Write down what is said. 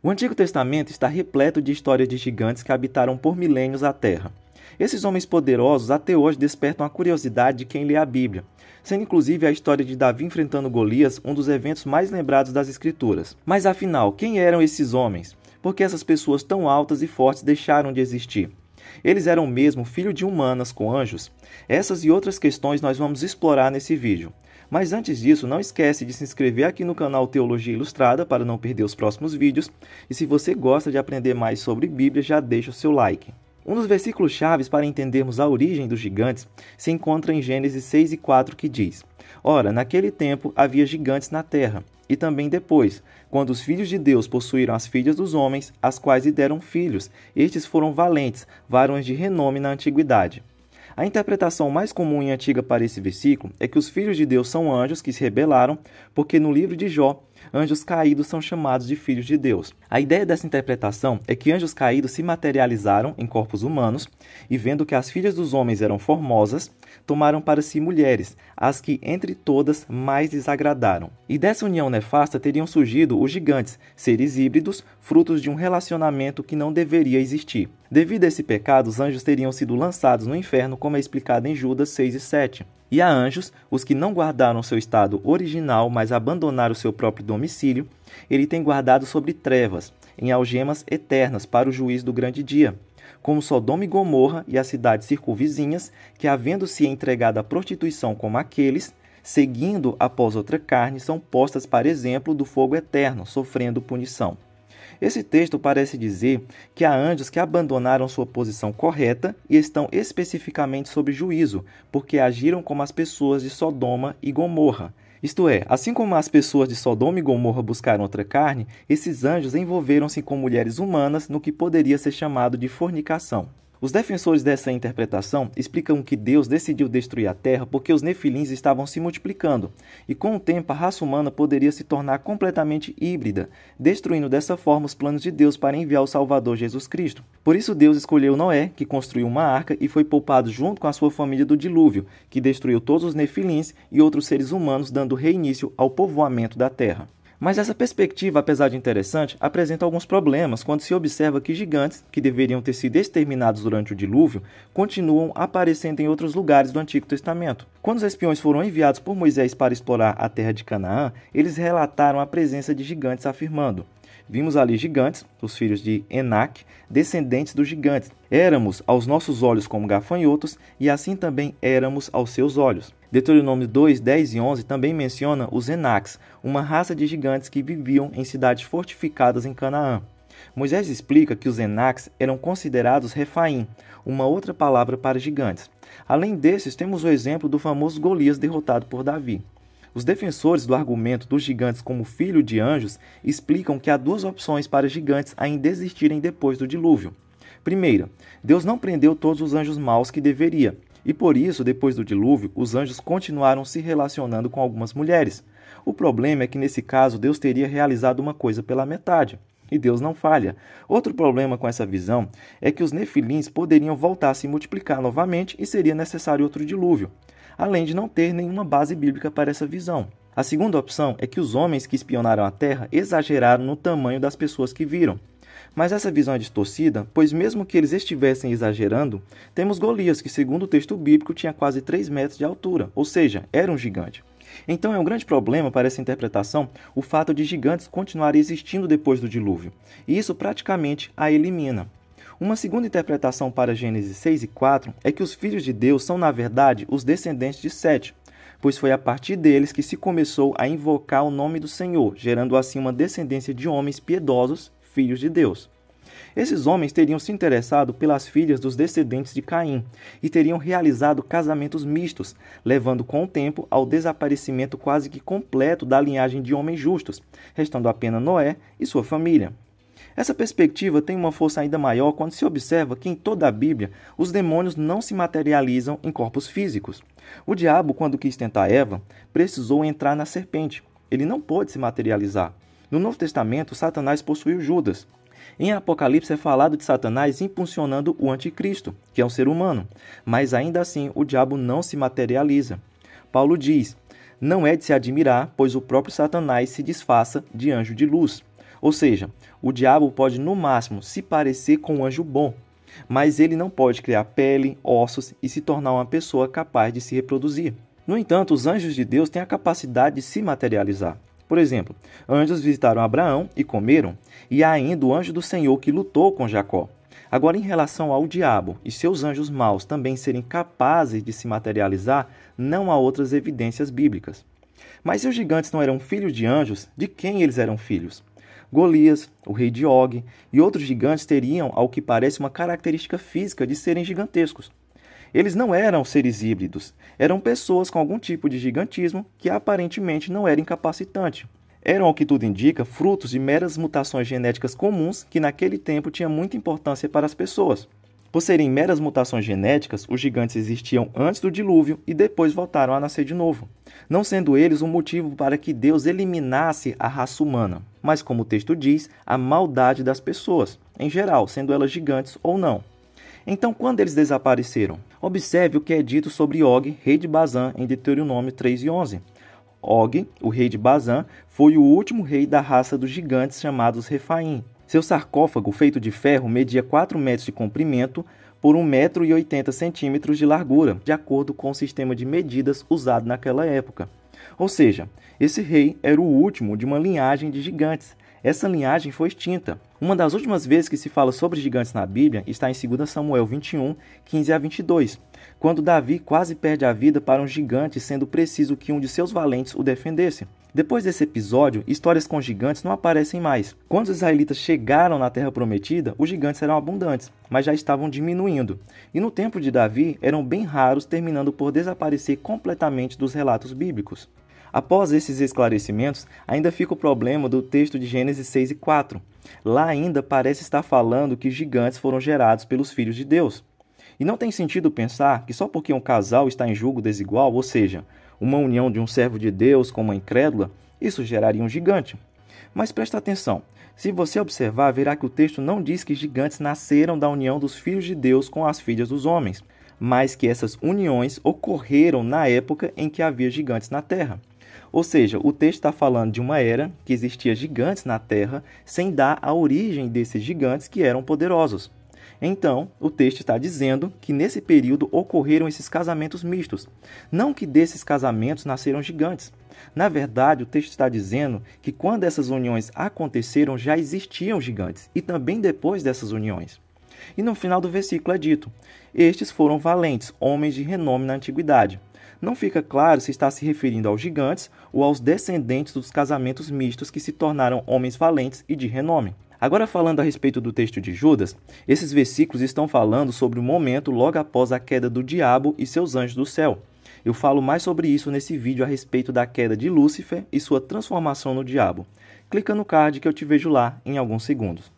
O Antigo Testamento está repleto de histórias de gigantes que habitaram por milênios a Terra. Esses homens poderosos até hoje despertam a curiosidade de quem lê a Bíblia, sendo inclusive a história de Davi enfrentando Golias um dos eventos mais lembrados das Escrituras. Mas afinal, quem eram esses homens? Por que essas pessoas tão altas e fortes deixaram de existir? Eles eram mesmo filho de humanas com anjos? Essas e outras questões nós vamos explorar nesse vídeo. Mas antes disso, não esquece de se inscrever aqui no canal Teologia Ilustrada para não perder os próximos vídeos. E se você gosta de aprender mais sobre Bíblia, já deixa o seu like. Um dos versículos chaves para entendermos a origem dos gigantes se encontra em Gênesis 6 e 4 que diz: Ora, naquele tempo havia gigantes na terra, e também depois, quando os filhos de Deus possuíram as filhas dos homens, as quais lhe deram filhos, estes foram valentes, varões de renome na antiguidade. A interpretação mais comum e antiga para esse versículo é que os filhos de Deus são anjos que se rebelaram, porque no livro de Jó, anjos caídos são chamados de filhos de Deus. A ideia dessa interpretação é que anjos caídos se materializaram em corpos humanos e, vendo que as filhas dos homens eram formosas, tomaram para si mulheres, as que entre todas mais desagradaram. E dessa união nefasta teriam surgido os gigantes, seres híbridos, frutos de um relacionamento que não deveria existir. Devido a esse pecado, os anjos teriam sido lançados no inferno, como é explicado em Judas 6 e 7. E a anjos, os que não guardaram seu estado original, mas abandonaram seu próprio domicílio, ele tem guardado sobre trevas, em algemas eternas, para o juiz do grande dia como Sodoma e Gomorra e as cidades circunvizinhas, que, havendo-se entregado à prostituição como aqueles, seguindo após outra carne, são postas para exemplo do fogo eterno, sofrendo punição. Esse texto parece dizer que há anjos que abandonaram sua posição correta e estão especificamente sob juízo, porque agiram como as pessoas de Sodoma e Gomorra. Isto é, assim como as pessoas de Sodoma e Gomorra buscaram outra carne, esses anjos envolveram-se com mulheres humanas no que poderia ser chamado de fornicação. Os defensores dessa interpretação explicam que Deus decidiu destruir a terra porque os nefilins estavam se multiplicando, e com o tempo a raça humana poderia se tornar completamente híbrida, destruindo dessa forma os planos de Deus para enviar o Salvador Jesus Cristo. Por isso, Deus escolheu Noé, que construiu uma arca e foi poupado junto com a sua família do dilúvio, que destruiu todos os nefilins e outros seres humanos, dando reinício ao povoamento da terra. Mas essa perspectiva, apesar de interessante, apresenta alguns problemas quando se observa que gigantes, que deveriam ter sido exterminados durante o dilúvio, continuam aparecendo em outros lugares do Antigo Testamento. Quando os espiões foram enviados por Moisés para explorar a terra de Canaã, eles relataram a presença de gigantes, afirmando: Vimos ali gigantes, os filhos de Enac, descendentes dos gigantes. Éramos aos nossos olhos como gafanhotos, e assim também éramos aos seus olhos. Deuteronômio 2, 10 e 11 também menciona os Enacs, uma raça de gigantes que viviam em cidades fortificadas em Canaã. Moisés explica que os Enacs eram considerados refaim, uma outra palavra para gigantes. Além desses, temos o exemplo do famoso Golias derrotado por Davi. Os defensores do argumento dos gigantes como filho de anjos explicam que há duas opções para gigantes ainda existirem depois do dilúvio. Primeira, Deus não prendeu todos os anjos maus que deveria, e por isso, depois do dilúvio, os anjos continuaram se relacionando com algumas mulheres. O problema é que nesse caso Deus teria realizado uma coisa pela metade. E Deus não falha. Outro problema com essa visão é que os nefilins poderiam voltar a se multiplicar novamente e seria necessário outro dilúvio, além de não ter nenhuma base bíblica para essa visão. A segunda opção é que os homens que espionaram a Terra exageraram no tamanho das pessoas que viram, mas essa visão é distorcida, pois mesmo que eles estivessem exagerando, temos Golias, que segundo o texto bíblico tinha quase 3 metros de altura, ou seja, era um gigante. Então é um grande problema para essa interpretação o fato de gigantes continuarem existindo depois do dilúvio, e isso praticamente a elimina. Uma segunda interpretação para Gênesis 6 e 4 é que os filhos de Deus são, na verdade, os descendentes de Sete, pois foi a partir deles que se começou a invocar o nome do Senhor, gerando assim uma descendência de homens piedosos filhos de Deus. Esses homens teriam se interessado pelas filhas dos descendentes de Caim e teriam realizado casamentos mistos, levando com o tempo ao desaparecimento quase que completo da linhagem de homens justos, restando apenas Noé e sua família. Essa perspectiva tem uma força ainda maior quando se observa que em toda a Bíblia os demônios não se materializam em corpos físicos. O diabo, quando quis tentar Eva, precisou entrar na serpente. Ele não pôde se materializar. No Novo Testamento, Satanás possuiu Judas. Em Apocalipse é falado de Satanás impulsionando o anticristo, que é um ser humano, mas ainda assim o diabo não se materializa. Paulo diz: Não é de se admirar, pois o próprio Satanás se disfarça de anjo de luz. Ou seja, o diabo pode no máximo se parecer com um anjo bom, mas ele não pode criar pele, ossos e se tornar uma pessoa capaz de se reproduzir. No entanto, os anjos de Deus têm a capacidade de se materializar. Por exemplo, anjos visitaram Abraão e comeram, e há ainda o anjo do Senhor que lutou com Jacó. Agora, em relação ao diabo e seus anjos maus também serem capazes de se materializar, não há outras evidências bíblicas. Mas se os gigantes não eram filhos de anjos, de quem eles eram filhos? Golias, o rei de Og e outros gigantes teriam, ao que parece, uma característica física de serem gigantescos. Eles não eram seres híbridos, eram pessoas com algum tipo de gigantismo que aparentemente não era incapacitante. Eram, ao que tudo indica, frutos de meras mutações genéticas comuns que naquele tempo tinha muita importância para as pessoas. Por serem meras mutações genéticas, os gigantes existiam antes do dilúvio e depois voltaram a nascer de novo, não sendo eles um motivo para que Deus eliminasse a raça humana, mas, como o texto diz, a maldade das pessoas, em geral, sendo elas gigantes ou não. Então, quando eles desapareceram? Observe o que é dito sobre Og, rei de Bazan, em Deuteronômio 3 e 11. Og, o rei de Bazan, foi o último rei da raça dos gigantes chamados Refaim. Seu sarcófago, feito de ferro, media 4 metros de comprimento por 1,80 m de largura, de acordo com o sistema de medidas usado naquela época. Ou seja, esse rei era o último de uma linhagem de gigantes, essa linhagem foi extinta. Uma das últimas vezes que se fala sobre gigantes na Bíblia está em 2 Samuel 21, 15 a 22, quando Davi quase perde a vida para um gigante, sendo preciso que um de seus valentes o defendesse. Depois desse episódio, histórias com gigantes não aparecem mais. Quando os israelitas chegaram na Terra Prometida, os gigantes eram abundantes, mas já estavam diminuindo. E no tempo de Davi, eram bem raros, terminando por desaparecer completamente dos relatos bíblicos. Após esses esclarecimentos, ainda fica o problema do texto de Gênesis 6 e 4. Lá ainda parece estar falando que gigantes foram gerados pelos filhos de Deus. E não tem sentido pensar que só porque um casal está em julgo desigual, ou seja, uma união de um servo de Deus com uma incrédula, isso geraria um gigante. Mas presta atenção, se você observar, verá que o texto não diz que gigantes nasceram da união dos filhos de Deus com as filhas dos homens, mas que essas uniões ocorreram na época em que havia gigantes na terra. Ou seja, o texto está falando de uma era que existia gigantes na Terra, sem dar a origem desses gigantes que eram poderosos. Então, o texto está dizendo que nesse período ocorreram esses casamentos mistos. Não que desses casamentos nasceram gigantes. Na verdade, o texto está dizendo que quando essas uniões aconteceram, já existiam gigantes, e também depois dessas uniões. E no final do versículo é dito: Estes foram valentes, homens de renome na antiguidade. Não fica claro se está se referindo aos gigantes ou aos descendentes dos casamentos mistos que se tornaram homens valentes e de renome. Agora, falando a respeito do texto de Judas, esses versículos estão falando sobre o momento logo após a queda do diabo e seus anjos do céu. Eu falo mais sobre isso nesse vídeo a respeito da queda de Lúcifer e sua transformação no diabo. Clica no card que eu te vejo lá em alguns segundos.